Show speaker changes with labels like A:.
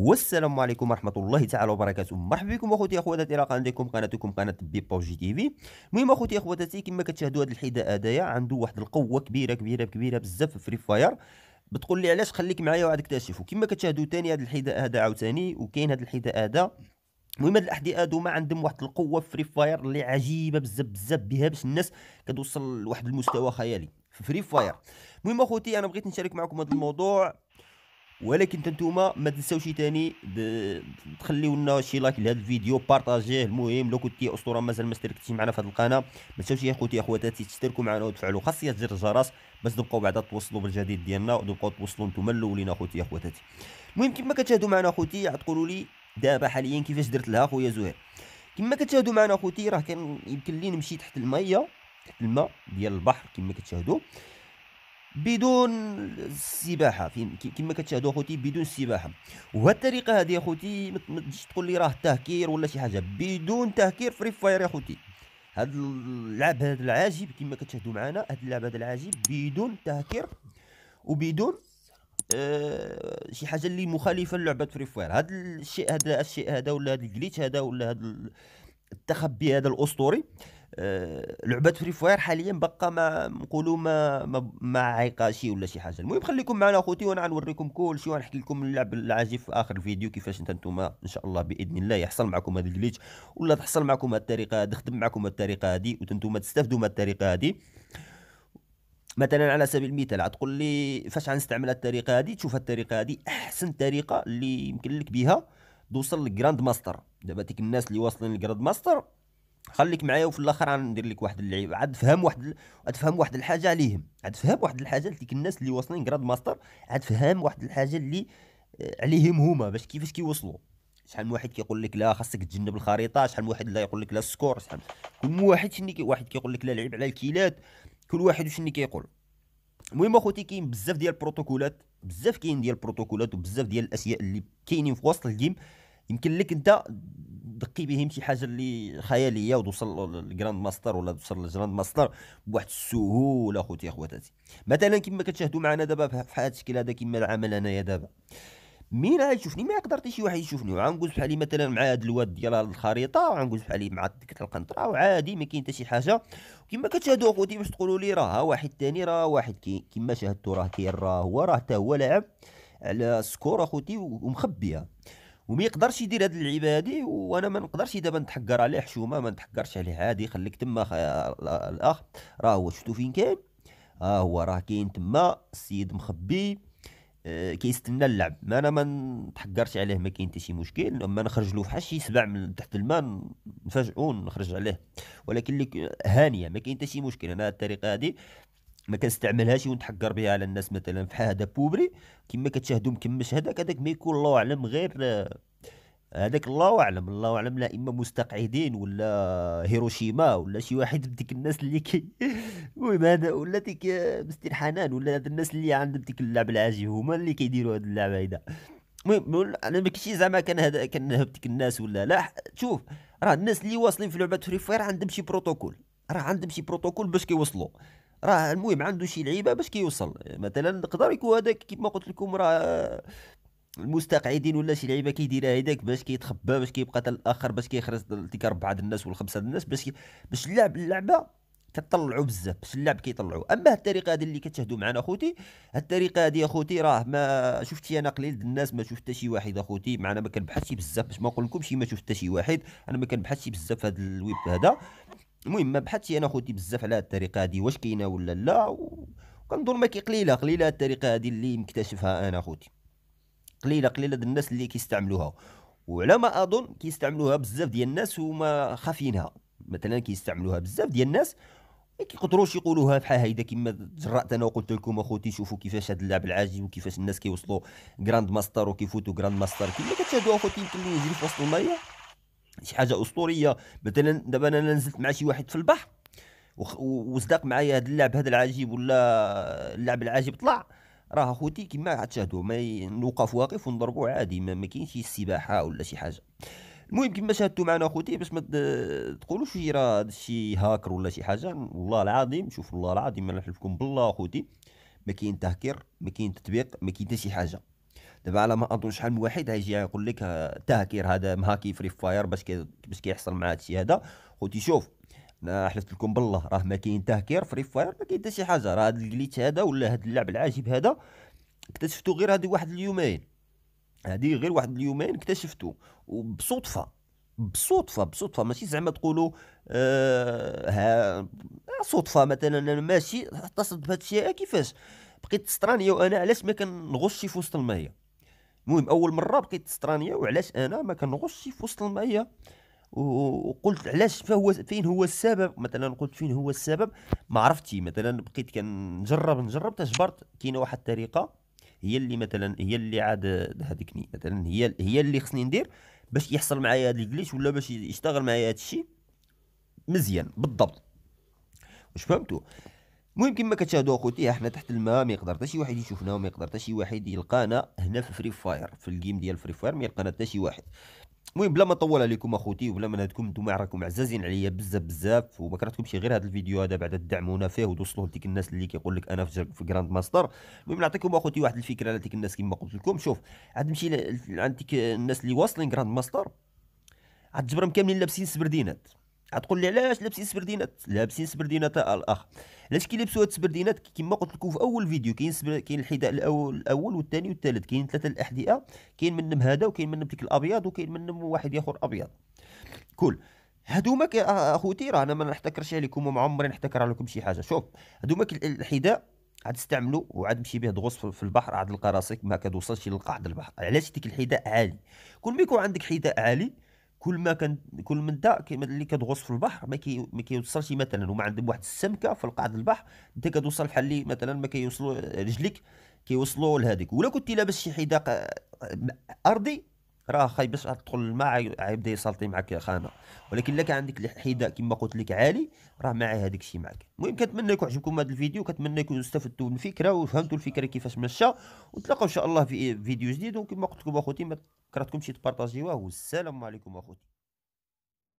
A: والسلام عليكم ورحمه الله تعالى وبركاته مرحبا بكم اخوتي اخواتي راه عندكم قناتكم قناه بي بوجي تي في المهم اخوتي اخواتي كما كتشاهدوا هذا الحذاء هذايا عنده واحد القوه كبيره كبيره كبيره بزاف فري فاير بتقول لي علاش خليك معايا وغتكتشف وكما كتشاهدوا ثاني هذا الحذاء هذا عاوتاني وكاين هذا الحذاء هذا المهم هاد الاحذيه هادو ما عندهم واحد القوه في فري فاير اللي عجيبه بزاف بزاف بها باش الناس كتوصل لواحد المستوى خيالي في فري فاير المهم اخوتي انا بغيت نشارك معكم هذا الموضوع ولكن تنتوما ما تنساوش تاني تخليو لنا شي لايك لهذا الفيديو بارطاجيه المهم لو كنتي اسطوره مازال ما اشتركتيش معنا في هذه القناه ما تنساوش يا خوتي اخواتاتي تشتركوا معنا وتفعلوا خاصيه زر الجرس باش تبقاو بعدا توصلوا بالجديد ديالنا وتبقاو توصلوا نتوما الاولين اخوتي يا اخواتاتي المهم كما كتشاهدوا معنا اخوتي عاد تقولوا لي دابا حاليا كيفاش درت لها خويا زهير كما كتشاهدوا معنا اخوتي راه كان يمكن لي نمشي تحت الميه تحت الماء ديال البحر كما كتشاهدوا بدون السباحه كما كتشاهدوا اخوتي بدون السباحه وهاد الطريقه هذه اخوتي ما تجيش تقول لي راه تهكير ولا شي حاجه بدون تهكير فري فاير اخوتي هاد اللعب هذا العجيب كما كتشاهدوا معنا هاد اللعب هذا العجيب بدون تهكير وبدون أه شي حاجه اللي مخالفه للعبه فري فاير هاد الشيء هذا الشيء هذا ولا هاد الجليتش هذا ولا هاد التخبي هذا الاسطوري أه آه، لعبه فري فاير حاليا بقى ما نقولوا ما ما, ما عيقاشي ولا شي حاجه المهم خليكم معنا اخوتي وانا غنوريكم كل شيء ونحكي لكم اللعب العازف في اخر الفيديو كيفاش نتوما ان شاء الله باذن الله يحصل معكم هذا الجليتش ولا تحصل معكم هذه الطريقه هذه تخدم معكم هذه الطريقه هذه وانتم تستافدوا من الطريقه هذه مثلا على سبيل المثال تقول لي فاش غنستعمل الطريقه هذه تشوف الطريقه هذه احسن طريقه اللي يمكن لك بها توصل للجراند ماستر دابا ديك الناس اللي واصلين للجراند ماستر خليك معايا وفي الاخر غندير لك واحد اللعيبه عاد فهم واحد عاد فهم واحد الحاجه عليهم عاد فهم واحد الحاجه لديك الناس اللي واصلين جراد ماستر عاد فهم واحد الحاجه اللي آه، عليهم هما باش كيفاش كيوصلوا شحال من واحد كيقول لك لا خاصك تجنب الخريطه شحال من واحد لا يقول لك لا السكور شحال كل واحد شنو واحد كيقول لك لا لعب على الكيلات كل واحد وشني كيقول المهم اخوتي كاين بزاف ديال البروتوكولات بزاف كاين ديال البروتوكولات وبزاف ديال الاشياء اللي كاينين في وسط الجيم يمكن لك انت دقي بهم شي حاجه اللي خياليه وتوصل للجراند ماستر ولا توصل للجراند ماستر بواحد السهوله خوتي خواتاتي مثلا كما كتشاهدوا معنا دابا في هذا الشكل هذا كما العمل انايا دابا مين غيشوفني ما يقدر شي واحد يشوفني وغنقول بحالي مثلا مع هذا الواد ديال الخريطه وغنقول بحالي مع ديك القنطره وعادي ما كاين حتى شي حاجه كما كتشاهدوا اخوتي باش تقولوا لي راه واحد ثاني راه واحد كما شاهدتوا راه كاين راه هو راه حتى هو لاعب على سكور اخوتي ومخبيها وما يقدرش يدير هاد اللعيبه هادي وانا ما نقدرش دابا نتحكر عليه حشومه ما نتحقرش عليه عادي خليك تما الاخ راه هو شفتو فين كاين ها آه هو راه كاين تما السيد مخبي آه كيستنى اللعب ما انا ما نتحكرش عليه ما كاين حتى شي مشكل اما نخرج له فحال شي سبع من تحت الماء نفاجئو نخرج عليه ولكن اللي هانيه ما كاين حتى شي مشكل انا الطريقه هادي ما كنستعملهاش ونتحقر بها على الناس مثلا فحال هذا بوبري كما كتشاهدوا مكمش هذاك هذاك ما يكون الله اعلم غير آه، هذاك الله اعلم الله اعلم لا اما مستقعدين ولا هيروشيما ولا شي واحد من ديك الناس اللي كي المهم هذا ولا ديك آه، مستر حنان ولا هاد الناس اللي عندهم ديك اللعب العاجي هما اللي كيديروا هاد اللعبه هيدا المهم انا ما كاينش زعما كنهب كان ديك الناس ولا لا شوف راه الناس اللي واصلين في لعبه فري فاير عندهم شي بروتوكول راه عندهم شي بروتوكول باش كيوصلوا كي راه المهم عنده شي لعيبه باش كيوصل مثلا نقدر يكون هذاك كيما قلت لكم راه المستقعدين ولا شي لعيبه كيديرها هذاك باش كيتخبى باش كيبقى حتى الاخر باش كيخرج ديك اربعه الناس ولا خمسه الناس باش كي... باش اللعب اللعبه كطلعوا بزاف باش اللعب كيطلعوا اما الطريقه هذه اللي كتشاهدوا معنا اخوتي الطريقه هذه اخوتي راه ما شفتي انا قليل الناس ما شفت شي واحد اخوتي معنا ما كنبحثش بزاف باش ما نقول لكمش ما شفت شي واحد انا ما كنبحثش بزاف هذا الويب هذا المهم ما بحثتش انا خوتي بزاف على الطريقه هذه واش كاينه ولا لا وكنظن ما قليله قليله الطريقه هذه اللي مكتشفها انا خوتي قليله قليله الناس اللي كيستعملوها وعلى ما اظن كيستعملوها بزاف ديال الناس وما خافينها مثلا كيستعملوها بزاف ديال الناس ما كيقدروش يقولوها بحال هيدا كما تجرأت انا وقلت لكم اخوتي شوفوا كيفاش هذا اللعب العاجي وكيفاش الناس كيوصلوا جراند ماستر وكيفوتوا جراند ماستر كما كتشاهدوا اخوتي يمكن يجري في وسط المايه شي حاجه اسطوريه مثلا دابا انا نزلت مع شي واحد في البحر وصدق معايا هذا اللعب هذا العجيب ولا اللعب العجيب طلع راه اخوتي كما تشاهدوا ما نوقف واقف ونضربوا عادي ما, ما كاينش السباحه ولا شي حاجه المهم كما شاهدتوا معنا اخوتي باش ما تقولوش شي راه هادشي هاكر ولا شي حاجه والله العظيم شوف والله العظيم انا نحلفكم بالله اخوتي ما كاين تهكير ما كاين تطبيق ما كاين حتى شي حاجه دابا على ما اظن شحال من واحد هيجي يقول لك آه، تهكير هذا مهاكي فري فاير باش باش كيحصل مع هادشي هذا خوتي شوف انا حلفت لكم بالله راه ما كاين تهكير فري فاير ما كاين حتى شي حاجه راه هاد الجليتش هذا ولا هاد اللعب العجيب هذا اكتشفتو غير هادي واحد اليومين هادي غير واحد اليومين اكتشفتو وبصدفه بصدفه بصدفه ماشي زعما تقولوا آه صدفه مثلا انا ماشي اتصلت بهذا الشيء كيفاش بقيت تستراني وانا علاش ما كنغوصش في وسط الميه المهم اول مره بقيت سترانيه وعلاش انا ما كنغش في وسط الميه وقلت علاش فهو فين هو السبب مثلا قلت فين هو السبب ما عرفتي مثلا بقيت كنجرب نجرب تجبرت كاينه واحد الطريقه هي اللي مثلا هي اللي عاد هذيكني مثلا هي هي اللي خصني ندير باش يحصل معايا هاد الجليتش ولا باش يشتغل معايا هادشي الشيء مزيان بالضبط واش فهمتوا المهم كما كتشاهدوا اخوتي احنا تحت الماء ما يقدر حتى شي واحد يشوفنا وما يقدر حتى شي واحد يلقانا هنا في فري فاير في الجيم ديال فري فاير ما يلقانا حتى شي واحد المهم بلا ما نطول عليكم اخوتي وبلا ما نهدكم نتوما راكم عزازين عليا بزاف بزاف وما كرهتكمش غير هذا الفيديو هذا بعد تدعمونا فيه وتوصلوا لديك الناس اللي كيقول لك انا في, جراند ماستر المهم نعطيكم اخوتي واحد الفكره على ديك الناس كما قلت لكم شوف عاد نمشي عند ديك الناس اللي واصلين جراند ماستر عاد جبرهم كاملين لابسين سبردينات غتقول لي علاش لابسين سبردينات لابسين سبردينات الاخ علاش كيلبسوا هاد السبردينات كما قلت لكم في اول فيديو كاين سبر... كاين الحذاء الاول الاول والثاني والثالث كاين ثلاثه الاحذيه كاين منهم هذا وكاين منهم ديك الابيض وكاين منهم واحد اخر ابيض كل هادوما آه، آه، اخوتي راه انا ما نحتكرش عليكم وما عمري نحتكر عليكم شي حاجه شوف هادوما الحذاء عاد تستعملوا وعاد تمشي به تغوص في البحر عاد لقى راسك ما كتوصلش للقاع البحر علاش ديك الحذاء عالي كل ما يكون عندك حذاء عالي كل ما كان كل ما انت اللي كتغوص في البحر ما كي ما كيوصلش مثلا هما عندهم واحد السمكه في القاع البحر انت كتوصل بحال اللي مثلا ما كيوصلوا رجليك كيوصلوا لهذيك ولا كنت لابس شي حذاء ارضي راه خايب باش تدخل الماء عيبدا يسالطي معك خانه ولكن الا كان عندك الحذاء كما قلت لك عالي راه معي هذاك الشيء معك المهم كنتمنى يكون عجبكم هذا الفيديو كنتمنى يكونوا استفدتوا من الفكره وفهمتوا الفكره كيفاش مشى ونتلاقاو ان شاء الله في فيديو جديد وكما قلت لكم اخوتي كرهتكم شي تبارطاجيوه والسلام عليكم اخوتي